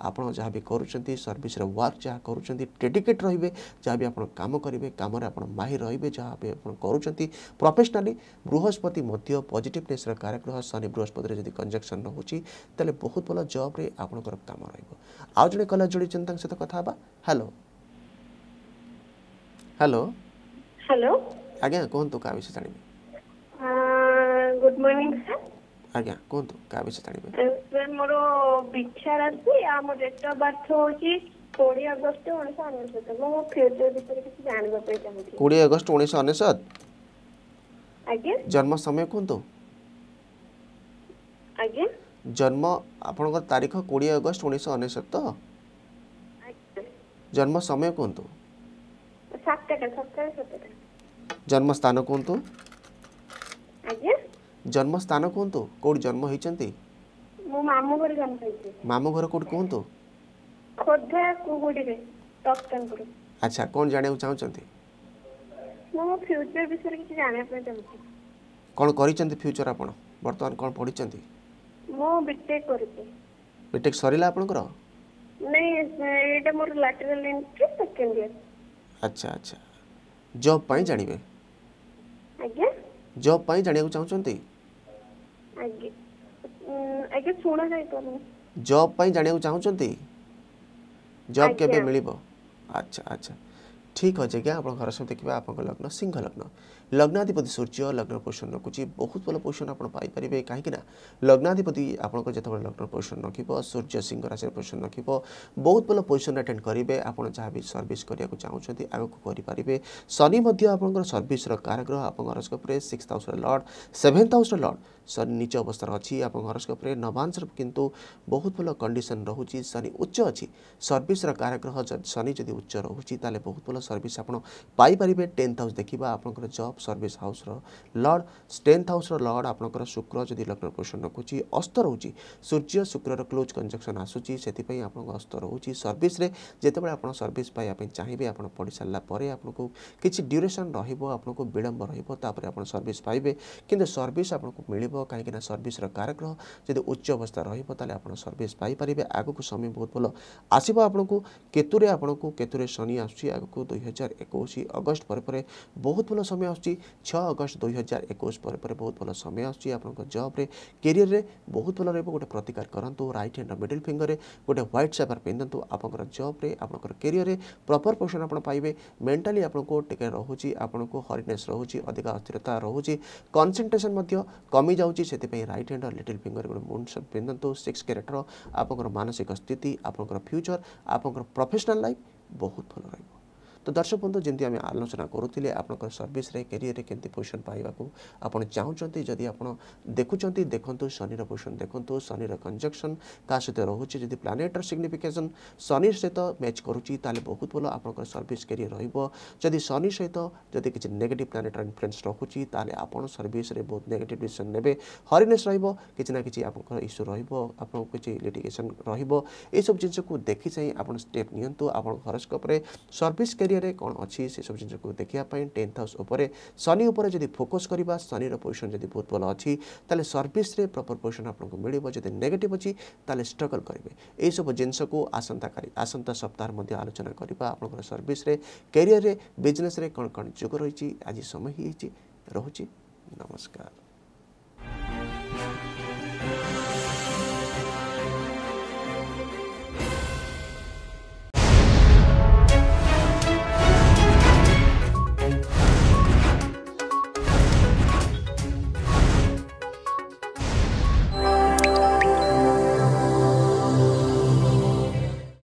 ଆପଣ ଯାହା ବି କରୁଛନ୍ତି ସର୍ଭିସର ୱାର୍କ ଯାହା କରୁଛନ୍ତି ଡେଡିକେଟ୍ ରହିବେ ଯାହା ବି ଆପଣ କାମ କରିବେ କାମରେ ଆପଣ ମାହିର ରହିବେ ଯାହା ବି ଆପଣ କରୁଛନ୍ତି ପ୍ରଫେସନାଲି ବୃହସ୍ପତି ମଧ୍ୟ ପଜିଟିଭନେସ୍ର କାରଗ୍ରହ ଶନି ବୃହସ୍ପତିରେ ଯଦି କଞ୍ଜକ୍ସନ୍ ରହୁଛି ତାହେଲେ ବହୁତ ଭଲ ଜବ୍ରେ ଆପଣଙ୍କର କାମ ରହିବ ଆଉ ଜଣେ କଲେଜ ଯୋଡ଼ିଛନ୍ତି ତାଙ୍କ ସହିତ କଥା ହେବା ହ୍ୟାଲୋ ହ୍ୟାଲୋ ହ୍ୟାଲୋ ଆଜ୍ଞା କୁହନ୍ତୁ କାହା ବିଷୟ ଜାଣିବେ ଗୁଡ୍ ମର୍ଣ୍ଣିଂ ସାର୍ ଆଜ୍ଞା କୁହନ୍ତୁ କାହା ବିଷୟ ଜାଣିବେ ମୋର ବିଚାର ଅଛି ଆମ ଡେଟ୍ ଅଫ୍ ବାର୍ଥ ହେଉଛି କୋଡ଼ିଏ ଅଗଷ୍ଟ ଉଣେଇଶହ ଅନେଶତ ମୁଁ ମୋ ଫ୍ୟୁଚର ବିଷୟରେ କିଛି ଜାଣିବା ପାଇଁ ଚାହୁଁଛି କୋଡ଼ିଏ ଅଗଷ୍ଟ ଉଣେଇଶହ ଅନେଶତ ଆଜ୍ଞା ଜନ୍ମ ସମୟ କୁହନ୍ତୁ ଆଜ୍ଞା ଜନ୍ମ ଆପଣଙ୍କର ତାରିଖ କୋଡ଼ିଏ ଅଗଷ୍ଟ ଉଣେଇଶହ ଅନେଶତ ତ ଜନ୍ମ ସମୟ କୁହନ୍ତୁ ଜନ୍ମ ସ୍ଥାନ କୁହନ୍ତୁ ଆଜ୍ଞା জন্মস্থান কুহতু কোটি জন্ম হয়েছেন মামু ঘর কোটি কুহতু আচ্ছা কোন জাঁয়া চাহুন কোণ করছেন ফ্যুচর আপনার বর্তমান কোণ পড়ছেন বিটেক সরিলা আপনার আচ্ছা আচ্ছা জব পাই জাঁবে জব পাই জাঁয়া চাহুন ଆଜ୍ଞା ଆଜ୍ଞା ଶୁଣା ଯାଇପାରୁନି ଜବ୍ ପାଇଁ ଜାଣିବାକୁ ଚାହୁଁଛନ୍ତି ଜବ୍ କେବେ ମିଳିବ ଆଚ୍ଛା ଆଚ୍ଛା ଠିକ୍ ଅଛି ଆଜ୍ଞା ଆପଣ ଘର ସହିତ ଦେଖିବା ଆପଣଙ୍କ ଲଗ୍ନ ସିଂହ ଲଗ୍ନ ଲଗ୍ନାଧିପତି ସୂର୍ଯ୍ୟ ଲଗ୍ନ ପୋଷଣ ରଖୁଛି ବହୁତ ଭଲ ପୋଷଣ ଆପଣ ପାଇପାରିବେ କାହିଁକିନା ଲଗ୍ନାଧିପତି ଆପଣଙ୍କ ଯେତେବେଳେ ଲଗ୍ନ ପୋଷଣ ରଖିବ ସୂର୍ଯ୍ୟ ସିଂହ ରାଶିରେ ପୋଷଣ ରଖିବ ବହୁତ ଭଲ ପୋଜିସନ୍ ଆଟେଣ୍ଡ କରିବେ ଆପଣ ଯାହା ବି ସର୍ଭିସ୍ କରିବାକୁ ଚାହୁଁଛନ୍ତି ଆଗକୁ କରିପାରିବେ ଶନି ମଧ୍ୟ ଆପଣଙ୍କର ସର୍ଭିସ୍ର କାରଗ୍ରହ ଆପଣଙ୍କ ହରସ୍କୋପ୍ରେ ସିକ୍ସ ହାଉସ୍ର ଲର୍ଡ଼ ସେଭେନ୍ଥ ହାଉସ୍ର ଲର୍ଡ଼ ଶନି ନିଚ ଅବସ୍ଥାରେ ଅଛି ଆପଣଙ୍କ ହରସ୍କୋପ୍ରେ ନବାଂଶର କିନ୍ତୁ ବହୁତ ଭଲ କଣ୍ଡିସନ୍ ରହୁଛି ଶନି ଉଚ୍ଚ ଅଛି ସର୍ଭିସ୍ର କାରଗ୍ରହ ଶନି ଯଦି ଉଚ୍ଚ ରହୁଛି ତାହେଲେ ବହୁତ ଭଲ ସର୍ଭିସ୍ ଆପଣ ପାଇପାରିବେ ଟେନ୍ଥ ହାଉସ୍ ଦେଖିବା ଆପଣଙ୍କର ଜବ୍ ଅଫ୍ ସର୍ଭିସ୍ ହାଉସ୍ର ଲର୍ଡ଼ ଷ୍ଟେନ୍ଥ ହାଉସ୍ର ଲର୍ଡ଼ ଆପଣଙ୍କର ଶୁକ୍ର ଯଦି ଲଗ୍ନ ପୋଜିସନ୍ ରଖୁଛି ଅସ୍ତ ରହୁଛି ସୂର୍ଯ୍ୟ ଶୁକ୍ରର କ୍ଲୋଜ୍ କଞ୍ଜକ୍ସନ୍ ଆସୁଛି ସେଥିପାଇଁ ଆପଣଙ୍କ ଅସ୍ତ ରହୁଛି ସର୍ଭିସ୍ରେ ଯେତେବେଳେ ଆପଣ ସର୍ଭିସ୍ ପାଇବା ପାଇଁ ଚାହିଁବେ ଆପଣ ପଢ଼ିସାରିଲା ପରେ ଆପଣଙ୍କୁ କିଛି ଡ୍ୟୁରେସନ୍ ରହିବ ଆପଣଙ୍କୁ ବିଳମ୍ବ ରହିବ ତାପରେ ଆପଣ ସର୍ଭିସ୍ ପାଇବେ କିନ୍ତୁ ସର୍ଭିସ୍ ଆପଣଙ୍କୁ ମିଳିବ କାହିଁକିନା ସର୍ଭିସ୍ର କାରଗ୍ରହ ଯଦି ଉଚ୍ଚ ଅବସ୍ଥା ରହିବ ତାହେଲେ ଆପଣ ସର୍ଭିସ୍ ପାଇପାରିବେ ଆଗକୁ ସମୟ ବହୁତ ଭଲ ଆସିବ ଆପଣଙ୍କୁ କେତୁରେ ଆପଣଙ୍କୁ କେତୁରେ ଶନି ଆସୁଛି ଆଗକୁ ଦୁଇ ହଜାର ଏକୋଇଶ ଅଗଷ୍ଟ ପରେ ପରେ ବହୁତ ଭଲ ସମୟ ଆସୁଛି ଆସୁଛି ଛଅ ଅଗଷ୍ଟ ଦୁଇ ହଜାର ଏକୋଇଶ ପରେ ପରେ ବହୁତ ଭଲ ସମୟ ଆସୁଛି ଆପଣଙ୍କ ଜବ୍ରେ କ୍ୟାରିୟର୍ରେ ବହୁତ ଭଲ ରହିବ ଗୋଟେ ପ୍ରତିକାର କରନ୍ତୁ ରାଇଟ୍ ହ୍ୟାଣ୍ଡର ମିଡିଲ୍ ଫିଙ୍ଗରରେ ଗୋଟେ ହ୍ୱାଇଟ୍ ସାପାର ପିନ୍ଧନ୍ତୁ ଆପଣଙ୍କର ଜବ୍ରେ ଆପଣଙ୍କର କ୍ୟାରିୟର୍ରେ ପ୍ରପର୍ ପୋର୍ସନ୍ ଆପଣ ପାଇବେ ମେଣ୍ଟାଲି ଆପଣଙ୍କୁ ଟିକେ ରହୁଛି ଆପଣଙ୍କୁ ହରିନେସ୍ ରହୁଛି ଅଧିକା ଅସ୍ଥିରତା ରହୁଛି କନସେନ୍ଟ୍ରେସନ୍ ମଧ୍ୟ କମିଯାଉଛି ସେଥିପାଇଁ ରାଇଟ୍ ହ୍ୟାଣ୍ଡର ଲିଟିଲ୍ ଫିଙ୍ଗର ଗୋଟେ ମୁଣ୍ଡ ପିନ୍ଧନ୍ତୁ ସିକ୍ସ କ୍ୟାରେଟ୍ର ଆପଣଙ୍କର ମାନସିକ ସ୍ଥିତି ଆପଣଙ୍କର ଫ୍ୟୁଚର୍ ଆପଣଙ୍କର ପ୍ରଫେସନାଲ୍ ଲାଇଫ୍ ବହୁତ ଭଲ ରହିବ ତ ଦର୍ଶକ ବନ୍ଧୁ ଯେମିତି ଆମେ ଆଲୋଚନା କରୁଥିଲେ ଆପଣଙ୍କର ସର୍ଭିସରେ କ୍ୟାରିୟରରେ କେମିତି ପୋଜିସନ୍ ପାଇବାକୁ ଆପଣ ଚାହୁଁଛନ୍ତି ଯଦି ଆପଣ ଦେଖୁଛନ୍ତି ଦେଖନ୍ତୁ ଶନିର ପୋଜିସନ୍ ଦେଖନ୍ତୁ ଶନିର କଞ୍ଜକ୍ସନ୍ ତା ସହିତ ରହୁଛି ଯଦି ପ୍ଲାନେଟ୍ର ସିଗ୍ନିଫିକେସନ୍ ଶନି ସହିତ ମ୍ୟାଚ୍ କରୁଛି ତାହେଲେ ବହୁତ ଭଲ ଆପଣଙ୍କର ସର୍ଭିସ୍ କ୍ୟାରିୟର ରହିବ ଯଦି ଶନି ସହିତ ଯଦି କିଛି ନେଗେଟିଭ୍ ପ୍ଲାନେଟ୍ର ଇନଫ୍ଲୁଏନ୍ସ ରଖୁଛି ତାହେଲେ ଆପଣ ସର୍ଭିସ୍ରେ ବହୁତ ନେଗେଟିଭ୍ ଡିସିସନ୍ ନେବେ ହରିନେସ୍ ରହିବ କିଛି ନା କିଛି ଆପଣଙ୍କର ଇସ୍ୟୁ ରହିବ ଆପଣଙ୍କୁ କିଛି ଲିଟିଗେସନ୍ ରହିବ ଏସବୁ ଜିନିଷକୁ ଦେଖି ଚାହିଁ ଆପଣ ଷ୍ଟେପ୍ ନିଅନ୍ତୁ ଆପଣଙ୍କ ହରସ୍କୋପ୍ରେ ସର୍ଭିସ୍ କ୍ୟାରିୟର ଏରିଆରେ କ'ଣ ଅଛି ସେସବୁ ଜିନିଷକୁ ଦେଖିବା ପାଇଁ ଟେନ୍ଥ ହାଉସ୍ ଉପରେ ଶନି ଉପରେ ଯଦି ଫୋକସ୍ କରିବା ଶନିର ପୋଜିସନ୍ ଯଦି ବହୁତ ଭଲ ଅଛି ତାହେଲେ ସର୍ଭିସ୍ରେ ପ୍ରପର୍ ପୋଜିସନ୍ ଆପଣଙ୍କୁ ମିଳିବ ଯଦି ନେଗେଟିଭ୍ ଅଛି ତାହେଲେ ଷ୍ଟ୍ରଗଲ୍ କରିବେ ଏହିସବୁ ଜିନିଷକୁ ଆସନ୍ତାକାଲି ଆସନ୍ତା ସପ୍ତାହରେ ମଧ୍ୟ ଆଲୋଚନା କରିବା ଆପଣଙ୍କର ସର୍ଭିସ୍ରେ କ୍ୟାରିୟରରେ ବିଜନେସ୍ରେ କ'ଣ କ'ଣ ଯୋଗ ରହିଛି ଆଜି ସମୟ ହୋଇଛି ରହୁଛି ନମସ୍କାର